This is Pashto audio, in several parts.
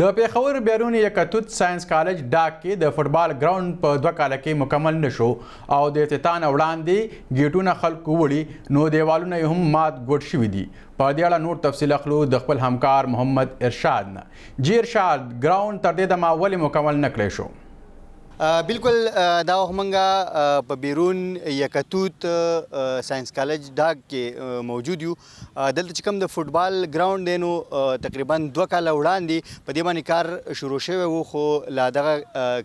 د پیښور بیرونی یکتوت ساينس کالج ډاک کې د فوتبال ګراوند په دوه کال کې مکمل نشو او د افتتان وړاندې گیټونه خلکو وړي نو دیوالونه هم مات ګډ شوي دي په دې اړه نور تفصیل اخلو د خپل همکار محمد ارشاد نه جی ارشاد ګراوند تر دې دمه ولې مکمل نکړی شو بالکل دا همنګ په بیرون یکتوت ساينس کالج دا کې موجود یو دلته چې کوم د فوتبال ګراوند دی نو تقریبا 2 کال وړاندې په دې باندې کار شروع شوی وو خو لا دغه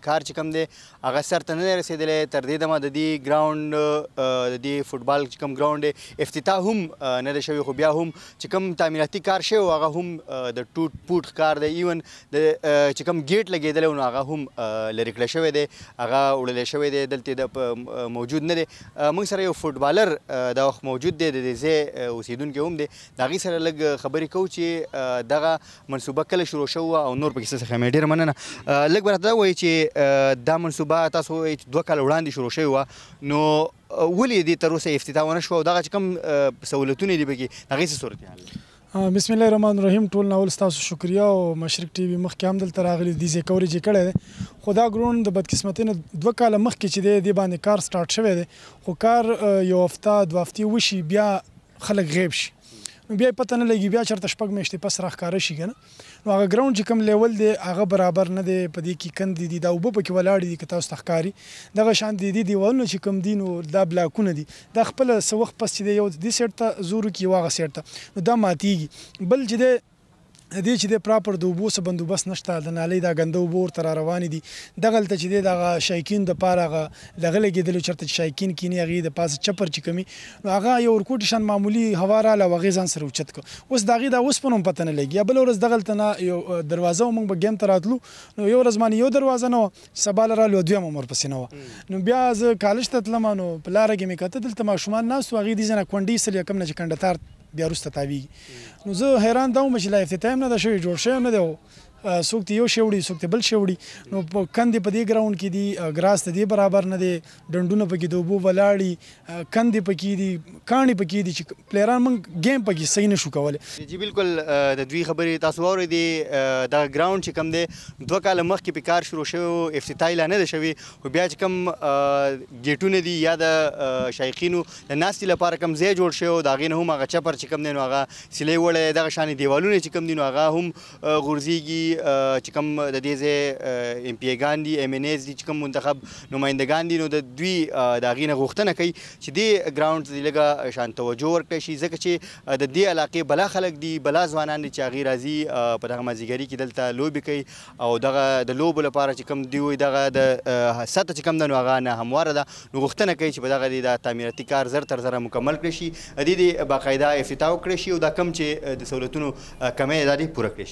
کار چې کوم دی هغه سرته نه رسیدلې تر دې دمه د دې ګراوند د دې فوتبال چې کوم ګراوند افتتاح هم نه شوی خو بیا هم چې کوم تعمیراتي کار شوی هغه هم د ټوټ پوټ کار دی ایون د چې کوم گیټ لګیدل نو هغه هم لری کړ شوی دی هغه وړل شوی دی دلته د موجود نه دی موږ سره یو فوټبالر دا موجود دی د زه اوسیدونکو هم دی دا غي سره لګ خبرې کو چې دغه منصوبه کله شروع شو او نور پکې څه خمه ډیر مننه لګ برته وایي چې دا منصوبه تاسو دوه کال وړاندې شروع شوی و نو ولې دې تر اوسه افتتاح ونه شو دغه کم سہولتونه دي بګي هغه څه صورت حال بسم الله الرحمن الرحیم ټول ناول تاسو شکریا او مشرق ټي وي مخکې هم دلته راغلي دي زی کوریج کړه ده خدا ګرون د بدقسمتۍ نه دوه کال مخکې چې دی دی باندې کار سٹارټ شوه دی خو کار یو هفته دوه هفته وشي بیا خلک غیب شي نو بیا پته نه لګي بیا چرته شپږ میاشتې پس راخکاره شي کنه نو هغه ګراوند چې کوم لیول دی هغه برابر نه دی په دې کې کند دي دا وب پکې ولاړ دي که تاسو تخکاری دغه شان دي دي دیوالونه چې کوم دي نو دا بلاکونه دي دا خپل سوخ پس چې یو دې سیټ ته زورو کې واغه سیټ ته نو دا ماتيږي بل چې دې چې د پراپر د وبو سره بندوبست نشته د نالې دا غنده وبو تر روان دي دغه لته چې د شایکین د پاره دغه لګیدل چرته شایکین کینی غي د پاس چپر چې کمی نو هغه یو ورکوټ شان معمولی هوا را ل وغه ځان سره اوچت کو اوس دغه دا اوس پنوم پته نه لګي بل ورځ دغه لته یو دروازه مونږ به ګیم تراتلو نو یو ورځ باندې یو دروازه نو سبا لره لو دویم عمر پسې نو نو بیا ز کالج ته تلم نو په لار کې مې کته دلته ما شومان ناس واغې دي ځنه کونډي سره کم نه چې کندتار بیا وروسته تاویږي نو زه حیران دوم چې لا افتتاح نه ده شوی جوړ شوی نه دی څوک دی یو شیوړي څوک دی بل شیوړي نو په کندې په دې ګراوند کې دی ګراس ته دی برابر نه دی ډنډونه پکې دوبو ولاړی کندې پکې دی کاڼي پکې دی چې پلیران مونږ ګیم پکې صحیح نشو کولای جی بالکل د دوی خبرې تاسو اورئ دی دا ګراوند چې کم دی دوه کال مخکې په کار شروع شوی افتتاحي لا نه دی شوی خو بیا چې کم ګیټونه دی یا د شایخینو د ناستې لپاره کم ځای جوړ شوی دا غینه هم هغه چپر چې کم دی نو هغه سلی وړه دغه شان دیوالونه چې کم دی نو هغه هم غورځيږي چې کوم د دې ځای ایم پی ګان دي ایم ان ایز دي چې کوم منتخب نمائندگان دي نو د دوی د هغې نه غوښتنه کوي چې دې ګراوندز دې لږه شان توجه ورکړی شي ځکه چې د دې علاقې بلا خلک دي بلا ځوانان دي چې هغې راځي په دغه مازیګري کې دلته لوبې کوي او دغه د لوبو لپاره چې کوم دوی دغه د سطح چې کوم ده نو هغه نه همواره ده نو غوښتنه کوي چې په دغه د تعمیراتي کار زر تر زره مکمل کړي شي د دې باقاعده افتتاح وکړي شي او دا کم چې د سہولتونو کمی ده پوره کړي شي